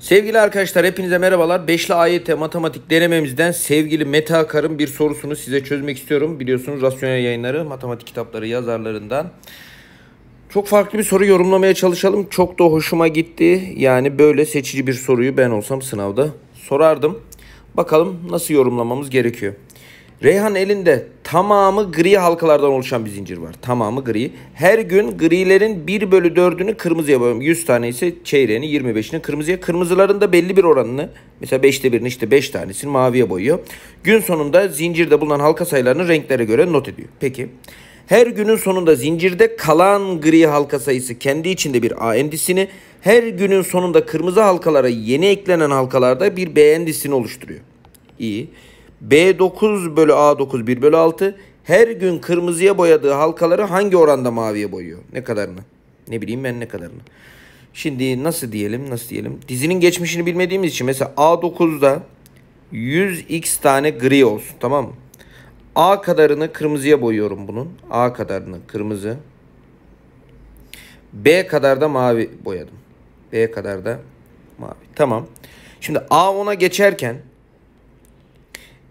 Sevgili arkadaşlar hepinize merhabalar. Beşli AYT matematik denememizden sevgili Mete Akar'ın bir sorusunu size çözmek istiyorum. Biliyorsunuz rasyonel yayınları matematik kitapları yazarlarından. Çok farklı bir soru yorumlamaya çalışalım. Çok da hoşuma gitti. Yani böyle seçici bir soruyu ben olsam sınavda sorardım. Bakalım nasıl yorumlamamız gerekiyor. Reyhan elinde Tamamı gri halkalardan oluşan bir zincir var. Tamamı gri. Her gün grilerin 1 bölü 4'ünü kırmızıya boyuyorum. 100 tane ise çeyreğini 25'ini kırmızıya. Kırmızıların da belli bir oranını mesela 5'te birini işte 5 tanesini maviye boyuyor. Gün sonunda zincirde bulunan halka sayılarını renklere göre not ediyor. Peki. Her günün sonunda zincirde kalan gri halka sayısı kendi içinde bir A endisini, her günün sonunda kırmızı halkalara yeni eklenen halkalarda bir B endisini oluşturuyor. İyi. B9 bölü A9 1 bölü 6 her gün kırmızıya boyadığı halkaları hangi oranda maviye boyuyor? Ne kadarını? Ne bileyim ben ne kadarını. Şimdi nasıl diyelim nasıl diyelim. Dizinin geçmişini bilmediğimiz için mesela A9'da 100x tane gri olsun tamam mı? A kadarını kırmızıya boyuyorum bunun. A kadarını kırmızı. B kadar da mavi boyadım. B kadar da mavi. Tamam. Şimdi A10'a geçerken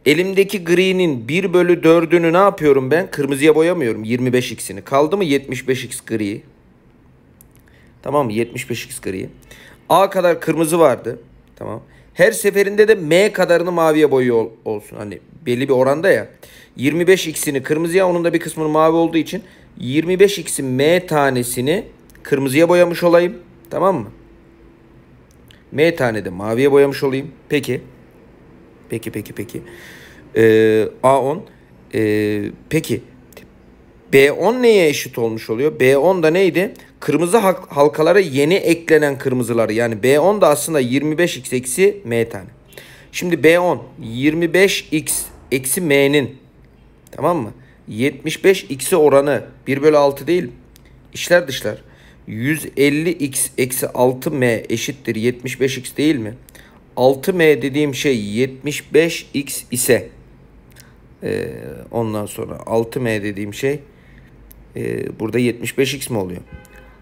Elimdeki gri'nin 1 bölü 4'ünü ne yapıyorum ben? Kırmızıya boyamıyorum 25x'ini. Kaldı mı 75x gri? Tamam mı? 75x gri. A kadar kırmızı vardı. Tamam. Her seferinde de M kadarını maviye boyuyor olsun. Hani belli bir oranda ya. 25x'ini kırmızıya onun da bir kısmını mavi olduğu için 25x'in M tanesini kırmızıya boyamış olayım. Tamam mı? M tane de maviye boyamış olayım. Peki. Peki peki peki. Ee, A10. Ee, peki. B10 neye eşit olmuş oluyor? B10 da neydi? Kırmızı halkalara yeni eklenen kırmızıları. Yani B10 da aslında 25x eksi m tane. Şimdi B10 25x eksi m'nin tamam mı? 75x'i oranı 1 bölü 6 değil. İşler dışlar. 150x eksi 6m eşittir 75x değil mi? 6M dediğim şey 75X ise e, ondan sonra 6M dediğim şey e, burada 75X mi oluyor?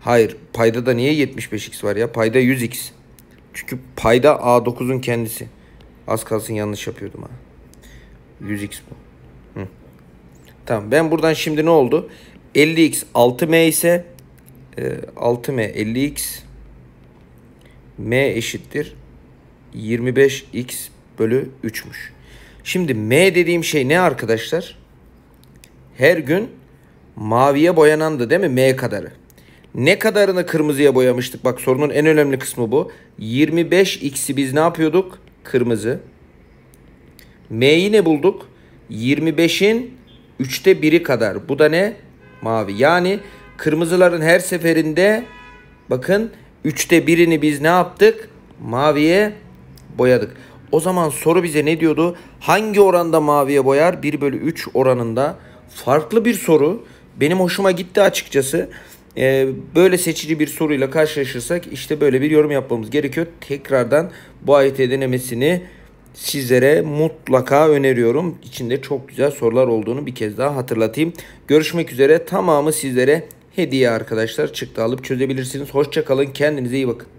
Hayır payda da niye 75X var ya? Payda 100X. Çünkü payda A9'un kendisi. Az kalsın yanlış yapıyordum ha. 100X bu. Hı. Tamam ben buradan şimdi ne oldu? 50X 6M ise e, 6M 50X M eşittir 25x bölü 3'müş. Şimdi M dediğim şey ne arkadaşlar? Her gün maviye boyanandı değil mi? M kadarı. Ne kadarını kırmızıya boyamıştık? Bak sorunun en önemli kısmı bu. 25x'i biz ne yapıyorduk? Kırmızı. M'yi ne bulduk? 25'in 3'te 1'i kadar. Bu da ne? Mavi. Yani kırmızıların her seferinde bakın 3'te 1'ini biz ne yaptık? Maviye boyadık. O zaman soru bize ne diyordu? Hangi oranda maviye boyar? 1 bölü 3 oranında. Farklı bir soru. Benim hoşuma gitti açıkçası. Ee, böyle seçici bir soruyla karşılaşırsak işte böyle bir yorum yapmamız gerekiyor. Tekrardan bu AYT denemesini sizlere mutlaka öneriyorum. İçinde çok güzel sorular olduğunu bir kez daha hatırlatayım. Görüşmek üzere. Tamamı sizlere hediye arkadaşlar. Çıktı alıp çözebilirsiniz. Hoşçakalın. Kendinize iyi bakın.